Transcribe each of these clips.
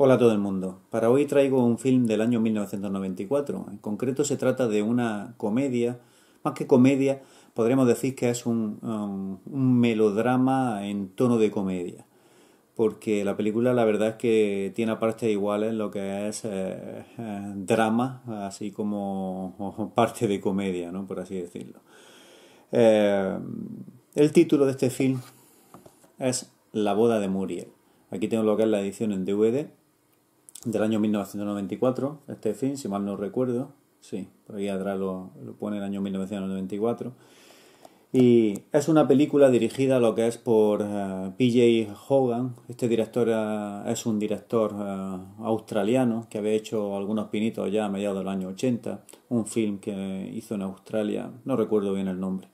Hola a todo el mundo. Para hoy traigo un film del año 1994. En concreto se trata de una comedia, más que comedia, podríamos decir que es um, un, melodrama en tono de comedia. Porque la película la verdad es que tiene partes iguales lo que es eh, eh, drama, así como parte de comedia, por así decirlo. Eh, el título de este film es La boda de Muriel. Aquí tengo lo que es la edición en DVD del año 1994, este film, si mal no recuerdo. Sí, por ahí atrás lo, pone el año 1994. Y es una película dirigida lo que es por eh, PJ Hogan. Este director eh, es un director eh, australiano que había hecho algunos pinitos ya a mediados del año 80. Un film que hizo en Australia, no recuerdo bien el nombre.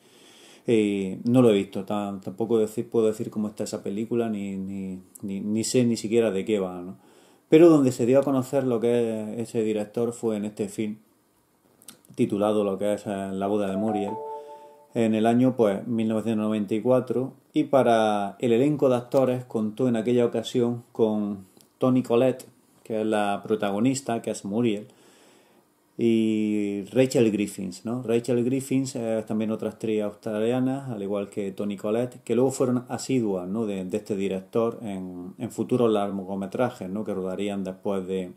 Y no lo he visto, tampoco puedo decir cómo está esa película, ni, ni, ni, ni sé ni siquiera de qué va. ¿no? Pero donde se dio a conocer lo que es ese director fue en este film, titulado lo que es eh, La boda de Muriel, en el año pues 1994 y para el elenco de actores contó en aquella ocasión con Tony Collette, que es la protagonista, que es Muriel, y Rachel Griffins, ¿no? Rachel Griffins es también otra actriz australiana, al igual que Tony Collette, que luego fueron asiduas ¿no? de, este director en, en futuros largometrajes ¿no? que rodarían después de,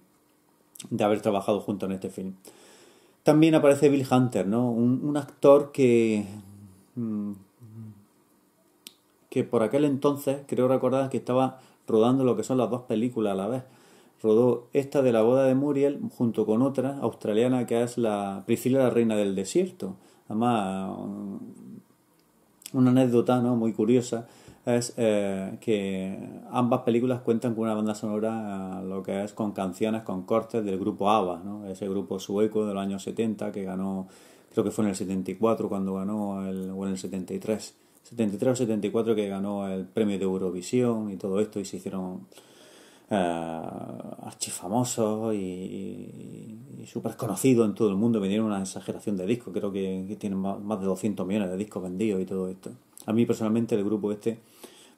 de haber trabajado junto en este film. También aparece Bill Hunter, ¿no? un, actor que, mm, que por aquel entonces creo recordar que estaba rodando lo que son las dos películas a la vez rodó esta de la boda de Muriel junto con otra australiana que es la Priscila la reina del desierto. Además, um, una anécdota ¿no? muy curiosa es eh, que ambas películas cuentan con una banda sonora, eh, lo que es con canciones, con cortes del grupo ABBA, ¿no? ese grupo sueco de los años 70 que ganó, creo que fue en el 74 cuando ganó, el, o en el 73, 73 o 74 que ganó el premio de Eurovisión y todo esto y se hicieron ah archifamosos y, súper conocidos en todo el mundo vendieron una exageración de discos. Creo que, tienen más, de 200 millones de discos vendidos y todo esto. A mí personalmente el grupo este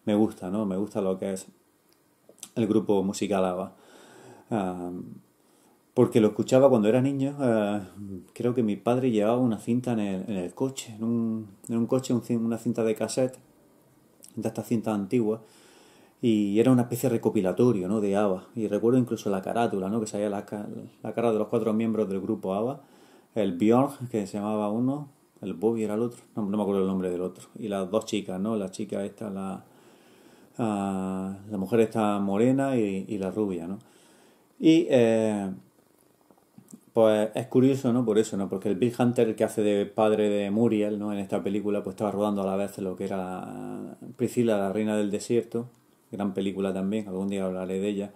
me gusta, ¿no? Me gusta lo que es el grupo musical porque lo escuchaba cuando era niño. Eh, creo que mi padre llevaba una cinta en el, coche, en un, coche, una cinta de cassette, de estas cintas antiguas, y era una especie de recopilatorio de ABBA. Y recuerdo incluso la carátula, ¿no? que salía la, la cara de los cuatro miembros del grupo ABBA, el Björn, que se llamaba uno, el Bobby era el otro, no, me acuerdo el nombre del otro, y las dos chicas, ¿no? La chica esta, la, ah, la mujer esta morena y, y la rubia, ¿no? Y eh, pues es curioso, ¿no? Por eso, ¿no? Porque el Bill Hunter que hace de padre de Muriel, ¿no? En esta película, pues estaba rodando a la vez lo que era Priscila, la reina del desierto, gran película también, algún día hablaré de ella.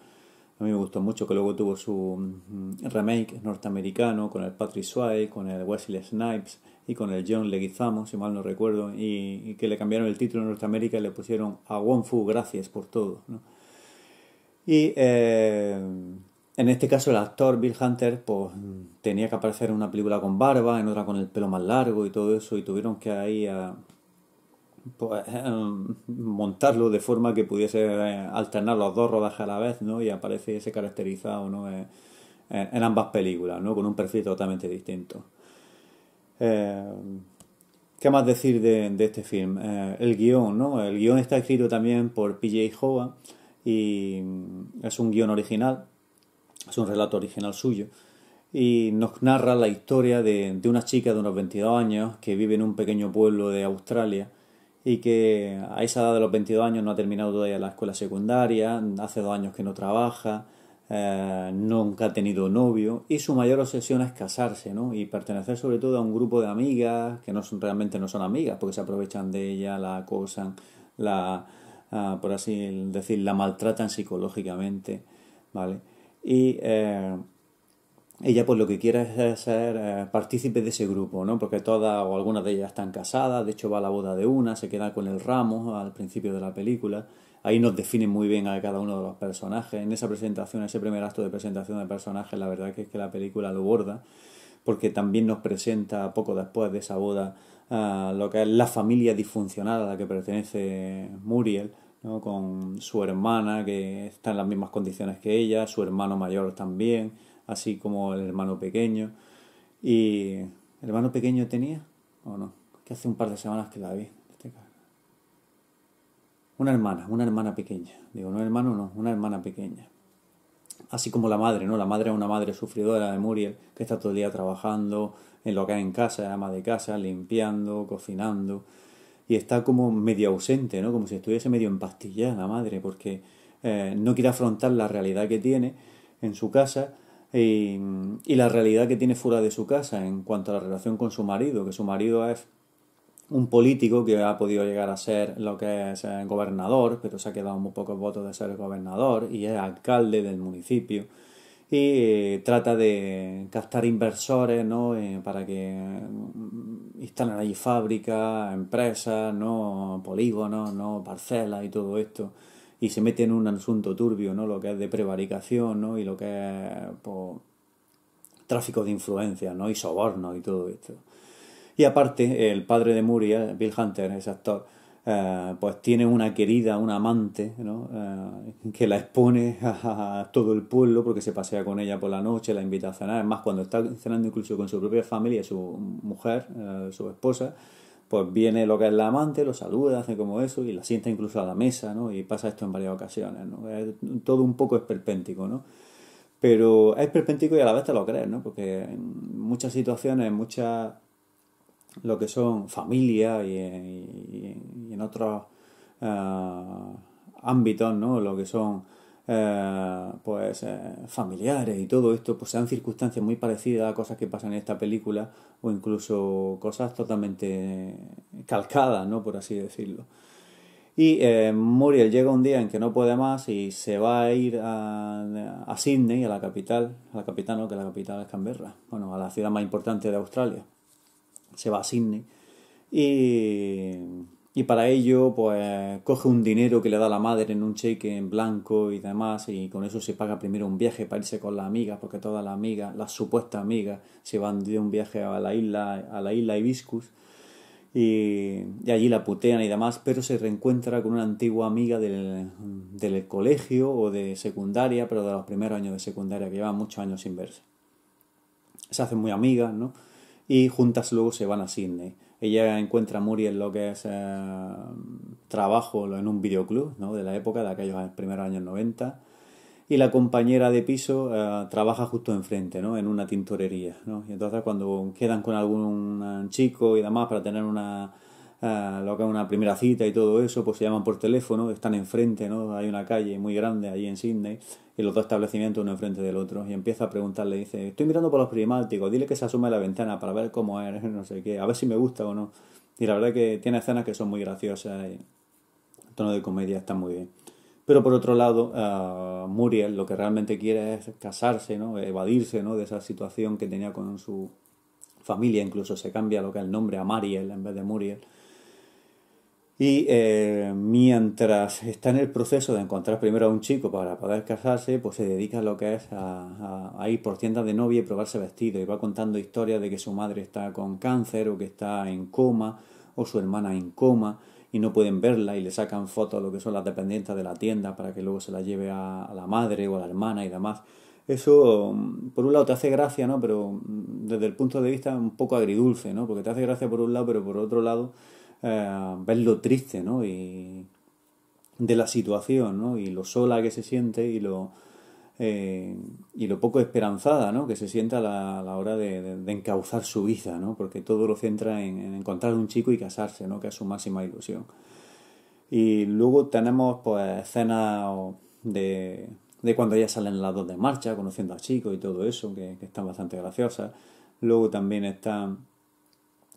A mí me gustó mucho que luego tuvo su mm, remake norteamericano con el Patrick Swayze, con el Wesley Snipes y con el John Leguizamo, si mal no recuerdo, y, que le cambiaron el título en Norteamérica y le pusieron a Wong Fu, gracias por todo. Y eh, en este caso el actor Bill Hunter pues, tenía que aparecer en una película con barba, en otra con el pelo más largo y todo eso, y tuvieron que ahí a, pues, em, montarlo de forma que pudiese eh, alternar los dos rodajes a la vez, ¿no? Y aparece ese caracterizado eh, eh, en ambas películas, ¿no? Con un perfil totalmente distinto. ¿Qué más decir de, este film? el guión, ¿no? El guión está escrito también por PJ Hova y mm, es un guión original, es un relato original suyo y nos narra la historia de, de, una chica de unos 22 años que vive en un pequeño pueblo de Australia y que a esa edad de los 22 años no ha terminado todavía la escuela secundaria, hace dos años que no trabaja, eh, nunca ha tenido novio y su mayor obsesión es casarse ¿no? y pertenecer sobre todo a un grupo de amigas que no son, realmente no son amigas porque se aprovechan de ella, la acosan, la, ah, por así decir, la maltratan psicológicamente, ¿vale? Y... Eh, ella pues lo que quiere es ser eh, partícipe de ese grupo, ¿no? Porque todas o algunas de ellas están casadas, de hecho va a la boda de una, se queda con el ramo al principio de la película. Ahí nos define muy bien a cada uno de los personajes. En esa presentación, ese primer acto de presentación de personajes, la verdad que es que la película lo borda, porque también nos presenta poco después de esa boda lo que es la familia disfuncional a la que pertenece Muriel. con su hermana que está en las mismas condiciones que ella, su hermano mayor también, así como el hermano pequeño. ¿Y ...¿el hermano pequeño tenía o no? Que hace un par de semanas que la vi. Este una hermana, una hermana pequeña. Digo, no hermano, no, una hermana pequeña. Así como la madre, ¿no? La madre es una madre sufridora de Muriel, que está todo el día trabajando en lo que hay en casa, ama de casa, limpiando, cocinando. Y está como medio ausente, ¿no? Como si estuviese medio empastillada la madre, porque eh, no quiere afrontar la realidad que tiene en su casa y, la realidad que tiene fuera de su casa en cuanto a la relación con su marido, que su marido es un político que ha podido llegar a ser lo que es eh, gobernador, pero se ha quedado muy pocos votos de ser gobernador y es alcalde del municipio y eh, trata de captar inversores ¿no? Eh, para que mm, instalen ahí fábricas, empresas, ¿no? polígonos, ¿no? parcelas y todo esto y se mete en un asunto turbio, ¿no? Lo que es de prevaricación, ¿no? Y lo que es pues, tráfico de influencia ¿no? Y sobornos y todo esto. Y aparte, el padre de Muriel, Bill Hunter, ese actor, eh, pues tiene una querida, una amante, ¿no? Eh, que la expone a, todo el pueblo porque se pasea con ella por la noche, la invita a cenar, es más, cuando está cenando incluso con su propia familia, su mujer, eh, su esposa, pues viene lo que es la amante, lo saluda, hace como eso, y la sienta incluso a la mesa, ¿no? Y pasa esto en varias ocasiones, ¿no? todo un poco esperpéntico, ¿no? Pero es perpéntico y a la vez te lo crees, ¿no? Porque en muchas situaciones, en muchas lo que son familia y, en, otros eh, ámbitos, ¿no? Lo que son eh, pues eh, familiares y todo esto, pues sean circunstancias muy parecidas a cosas que pasan en esta película o incluso cosas totalmente calcadas, ¿no? Por así decirlo. Y eh, Muriel llega un día en que no puede más y se va a ir a, a Sydney, a la capital, a la capital, no, que la capital es Canberra, bueno, a la ciudad más importante de Australia. Se va a Sydney y y para ello pues coge un dinero que le da la madre en un cheque en blanco y demás y con eso se paga primero un viaje para irse con la amiga, porque todas las amigas, las supuestas amigas se van de un viaje a la isla a la isla Hibiscus y, y allí la putean y demás, pero se reencuentra con una antigua amiga del, del colegio o de secundaria, pero de los primeros años de secundaria que lleva muchos años sin verse. Se hacen muy amigas, ¿no? y juntas luego se van a Sydney. Ella encuentra a Muriel en lo que es eh, trabajo en un videoclub ¿no? de la época, de aquellos primeros años 90. Y la compañera de piso eh, trabaja justo enfrente, ¿no? en una tintorería. ¿no? Y entonces cuando quedan con algún eh, chico y demás para tener una, Ah, lo que es una primera cita y todo eso, pues se llaman por teléfono, están enfrente, ¿no? Hay una calle muy grande allí en Sydney y los dos establecimientos uno enfrente del otro y empieza a preguntarle, dice, estoy mirando por los primáticos dile que se asume la ventana para ver cómo es, no sé qué, a ver si me gusta o no. Y la verdad que tiene escenas que son muy graciosas y el tono de comedia está muy bien. Pero por otro lado, ah, Muriel lo que realmente quiere es casarse, ¿no? evadirse ¿no? de esa situación que tenía con su familia, incluso se cambia lo que es el nombre a Mariel en vez de Muriel y eh, mientras está en el proceso de encontrar primero a un chico para poder casarse, pues se dedica a lo que es a, ir por tiendas de novia y probarse vestido. Y va contando historias de que su madre está con cáncer o que está en coma o su hermana en coma y no pueden verla y le sacan fotos a lo que son las dependientes de la tienda para que luego se la lleve a, a la madre o a la hermana y demás. Eso, mm, por un lado, te hace gracia, ¿no? Pero mm, desde el punto de vista un poco agridulce, ¿no? Porque te hace gracia por un lado, pero por otro lado eh, ver lo triste, ¿no? Y de la situación, ¿no? Y lo sola que se siente y lo, eh, y lo poco esperanzada, ¿no? Que se sienta a la, hora de, de, encauzar su vida, ¿no? Porque todo lo centra en, encontrar un chico y casarse, ¿no? Que es su máxima ilusión. Y luego tenemos, pues, escenas de, de cuando ya salen las dos de marcha, conociendo a chicos y todo eso, que, que están bastante graciosas. Luego también están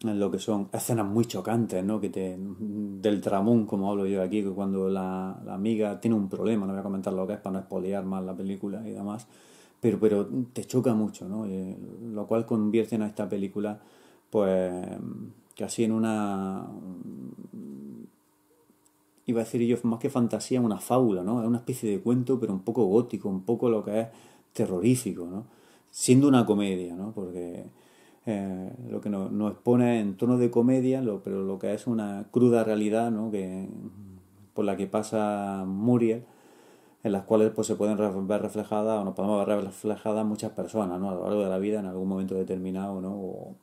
en lo que son escenas muy chocantes, ¿no? Que del tramón, como hablo yo aquí, que cuando la, amiga tiene un problema, no voy a comentar lo que es para no espolear más la película y demás, pero, pero te choca mucho, ¿no? Eh, lo cual convierte a esta película, pues, casi en una... Iba a decir yo, más que fantasía, una fábula, ¿no? Es una especie de cuento, pero un poco gótico, un poco lo que es terrorífico, ¿no? Siendo una comedia, ¿no? Porque eh, lo que nos, pone expone en tono de comedia, lo, pero lo que es una cruda realidad ¿no? que, por la que pasa Muriel, en las cuales pues, se pueden ver reflejadas o nos podemos ver reflejadas muchas personas ¿no? a lo largo de la vida, en algún momento determinado ¿no? o,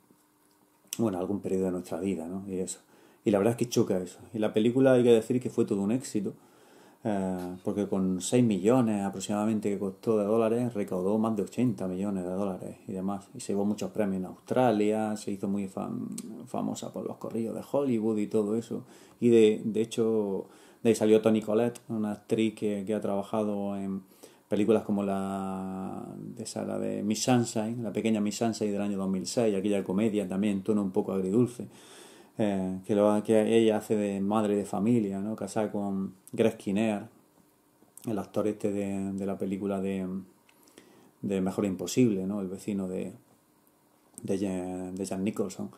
en algún periodo de nuestra vida. ¿no? Y, eso. y la verdad es que choca eso. Y la película hay que decir que fue todo un éxito. Eh, porque con 6 millones aproximadamente que costó de dólares, recaudó más de 80 millones de dólares y demás. Y se llevó muchos premios en Australia, se hizo muy famosa por los corrillos de Hollywood y todo eso. Y de, de hecho, de ahí salió Tony Collette, una actriz que, ha trabajado en películas como la de de Miss Sunshine, la pequeña Miss Sunshine del año 2006, aquella comedia también, tono un poco agridulce. Eh, que, lo, que ella hace de madre de familia, ¿no? casada con Greg Kinnear, el actor este de, la película de, Mejor Imposible, ¿no? el vecino de, de, Jan, Nicholson,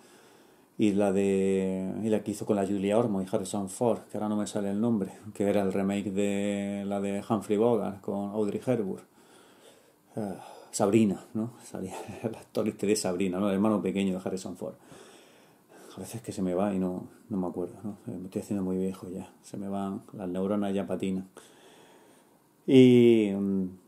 y la, de, la que hizo con la Julia Ormo y Harrison Ford, que ahora no me sale el nombre, que era el remake de la de Humphrey Bogart con Audrey Hepburn. Ah, Sabrina, ¿no? el actor este de Sabrina, ¿no? El hermano pequeño de Harrison Ford a veces que se me va y no, no me acuerdo, Me estoy haciendo muy viejo ya, se me van, las neuronas ya patina Y,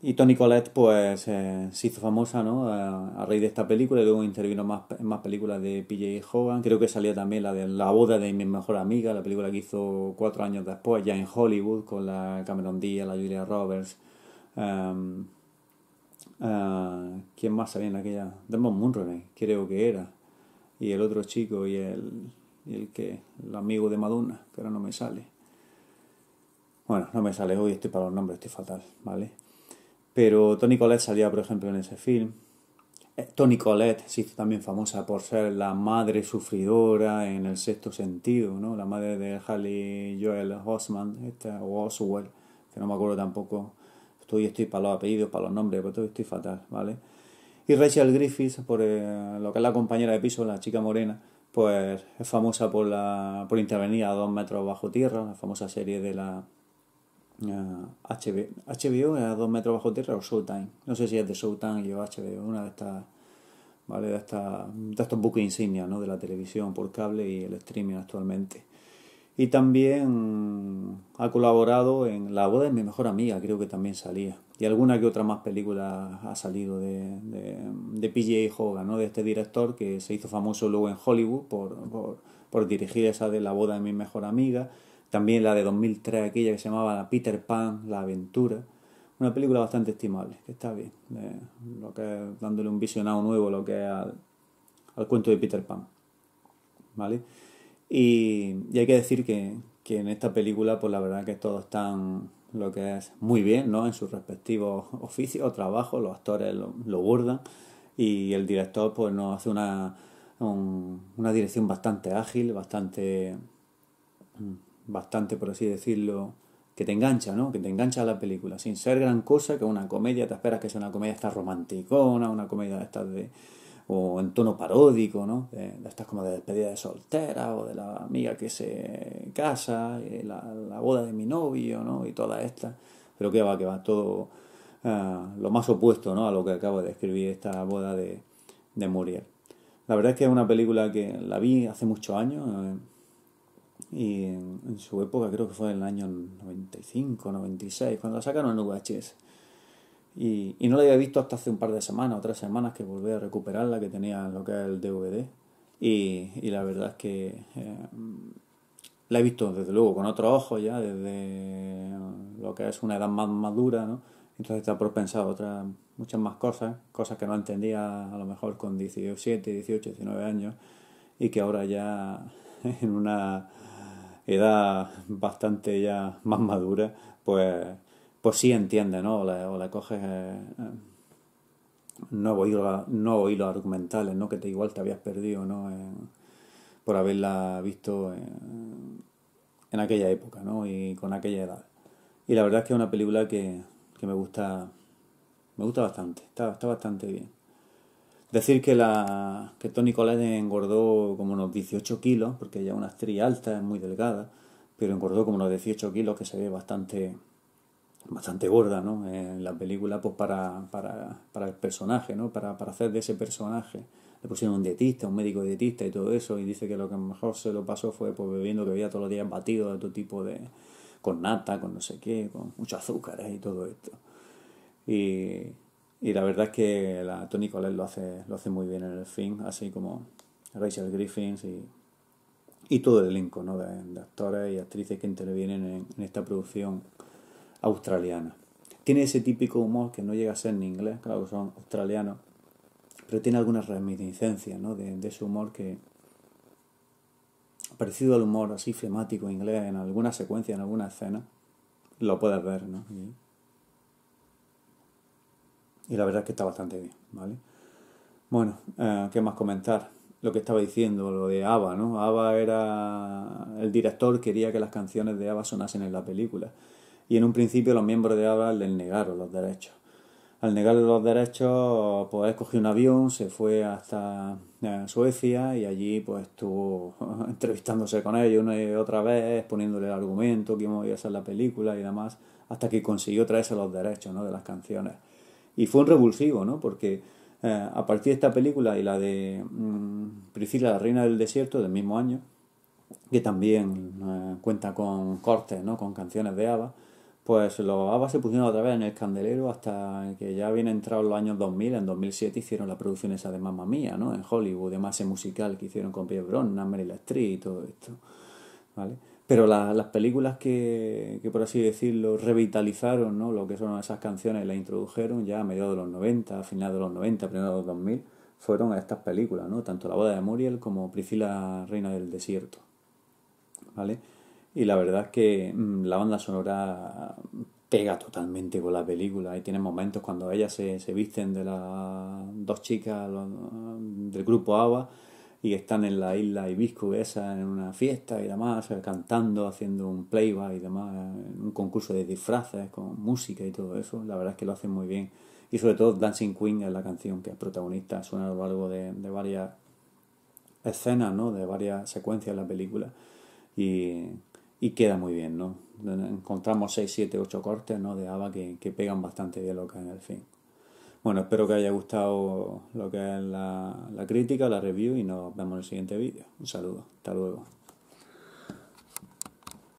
y Tony Collette pues eh, se hizo famosa ¿no? a, raíz de esta película y luego intervino más, más películas de PJ Hogan. Creo que salía también la de La boda de mi mejor amiga, la película que hizo cuatro años después ya en Hollywood con la Cameron Díaz, la Julia Roberts. Em, eh, ¿Quién más sabía en aquella? Desmond Munro creo que era y el otro chico y el, y el que el amigo de Madonna, que ahora no me sale. Bueno, no me sale hoy, estoy para los nombres, estoy fatal, ¿vale? Pero Tony Collette salía, por ejemplo, en ese film. Eh, Tony Collette se también famosa por ser la madre sufridora en el sexto sentido, ¿no? La madre de Harley Joel Osman, esta, o Oswald, que no me acuerdo tampoco. Estoy, estoy para los apellidos, para los nombres, pero estoy fatal, ¿vale? Y Rachel Griffiths, por eh, lo que es la compañera de piso, la chica morena, pues es famosa por, la, por intervenir a dos metros bajo tierra, la famosa serie de la HBO, eh, a dos metros bajo tierra o Showtime. No sé si es de Showtime o HBO, una de estas, ¿vale? De, de estos buques insignia, ¿no? De la televisión por cable y el streaming actualmente. Y también ha colaborado en La boda de mi mejor amiga, creo que también salía. Y alguna que otra más película ha salido de, de, PJ Hogan, ¿no? de este director que se hizo famoso luego en Hollywood por, por, dirigir esa de La boda de mi mejor amiga. También la de 2003, aquella que se llamaba Peter Pan, La aventura una película bastante estimable, que está bien, lo que dándole un visionado nuevo lo que al, cuento de Peter Pan. ¿Vale? Y, hay que decir que, que, en esta película, pues la verdad que todos están lo que es muy bien, ¿no? En sus respectivos oficios o trabajos, los actores lo, lo burdan y el director pues nos hace una, una dirección bastante ágil, bastante, mm, bastante por así decirlo, que te engancha, ¿no? Que te engancha a la película, sin ser gran cosa, que una comedia, te esperas que sea una comedia esta romanticona, una comedia de de o en tono paródico, ¿no? De, eh, estas como de despedida de soltera o de la amiga que se casa, eh, la, boda de mi novio, ¿no? Y toda esta, Pero que va, que va, todo ah, lo más opuesto, ¿no? A lo que acabo de escribir esta boda de, de Muriel. La verdad es que es una película que la vi hace muchos años eh, y en, su época creo que fue en el año 95, 96, cuando la sacaron en VHS. Y, no la había visto hasta hace un par de semanas o tres semanas que volví a recuperarla, que tenía lo que es el DVD. Y, la verdad es que eh, la he visto desde luego con otro ojo ya, desde lo que es una edad más madura, ¿no? Entonces está propensado a otras, muchas más cosas, cosas que no entendía a lo mejor con 17, 18, 19 años y que ahora ya en una edad bastante ya más madura, pues pues sí entiende, ¿no? O le, coges eh, eh no hilo, nuevo argumentales, ¿no? Que te, igual te habías perdido, ¿no? por haberla visto en, aquella época, ¿no? Y con aquella edad. Y la verdad es que es una película que, que me gusta me gusta bastante, está, bastante bien. Decir que, la, que Tony Collette engordó como unos 18 kilos, porque ella es una actriz alta, es muy delgada, pero engordó como unos 18 kilos, que se ve bastante, bastante gorda ¿no? en la película pues para, para, el personaje, ¿no? para, para hacer de ese personaje. Le pusieron un dietista, un médico dietista y todo eso, y dice que lo que mejor se lo pasó fue pues, bebiendo que había todos los días batido de todo tipo de. con nata, con no sé qué, con mucho azúcar y todo esto. Y, y, la verdad es que la Tony Collette lo hace, lo hace muy bien en el film, así como Rachel Griffins y, y todo el elenco ¿no? de, actores y actrices que intervienen en esta producción australiana. Tiene ese típico humor que no llega a ser en inglés, claro que son australianos, pero tiene algunas reminiscencias ¿no? de, ese humor que, parecido al humor así flemático inglés en alguna secuencia, en alguna escena, lo puedes ver, ¿no? Y, la verdad es que está bastante bien, ¿vale? Bueno, eh, ¿qué más comentar? Lo que estaba diciendo, lo de ABBA, ¿no? ABBA era... El director quería que las canciones de ABBA sonasen en la película y en un principio los miembros de ABBA le negaron los derechos. Al negarle los derechos, pues cogió un avión, se fue hasta eh, Suecia y allí pues estuvo entrevistándose con ellos una y otra vez, poniéndole el argumento que iba a hacer la película y demás, hasta que consiguió traerse los derechos ¿no? de las canciones. Y fue un revulsivo, ¿no? Porque eh, a partir de esta película y la de mm, Priscila, la reina del desierto, del mismo año, que también eh, cuenta con cortes, ¿no? con canciones de ABBA, pues los abas se pusieron otra vez en el candelero hasta que ya habían entrado los años 2000. En 2007 hicieron la producción esa de Mamma Mía, ¿no? En Hollywood, de mase musical que hicieron con Pierre y Meryl Street y todo esto, ¿vale? Pero las películas que, que, por así decirlo, revitalizaron ¿no? lo que son esas canciones, las introdujeron ya a mediados de los 90, a finales de los 90, primeros de los 2000, fueron estas películas, ¿no? Tanto La boda de Muriel como Priscila, reina del desierto, ¿vale? Y la verdad es que mm, la banda sonora pega totalmente con la película y tiene momentos cuando ellas se, se visten de las dos chicas del grupo ABBA y están en la isla Ibiscu esa en una fiesta y demás, cantando, haciendo un playback y demás, un concurso de disfraces con música y todo eso, la verdad es que lo hacen muy bien. Y sobre todo Dancing Queen es la canción que es protagonista, suena a lo largo de, de varias escenas, ¿no? de varias secuencias de la película y y queda muy bien, ¿no? Encontramos 6, 7, 8 cortes ¿no? de aba que, que pegan bastante bien lo en el fin. Bueno, espero que haya gustado lo que es la, la crítica, la review y nos vemos en el siguiente vídeo. Un saludo, hasta luego.